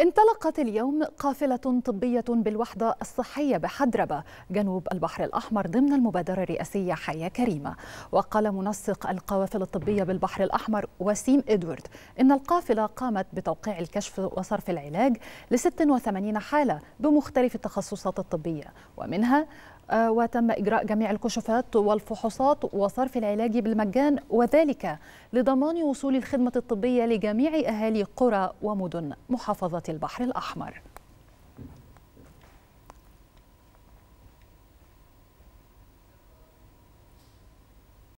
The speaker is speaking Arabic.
انطلقت اليوم قافلة طبية بالوحدة الصحية بحدربة جنوب البحر الأحمر ضمن المبادرة الرئاسية حياة كريمة وقال منسق القوافل الطبية بالبحر الأحمر وسيم إدوارد إن القافلة قامت بتوقيع الكشف وصرف العلاج ل 86 حالة بمختلف التخصصات الطبية ومنها آه، وتم إجراء جميع الكشوفات والفحوصات وصرف العلاج بالمجان وذلك لضمان وصول الخدمة الطبية لجميع أهالي قرى ومدن محافظة البحر الأحمر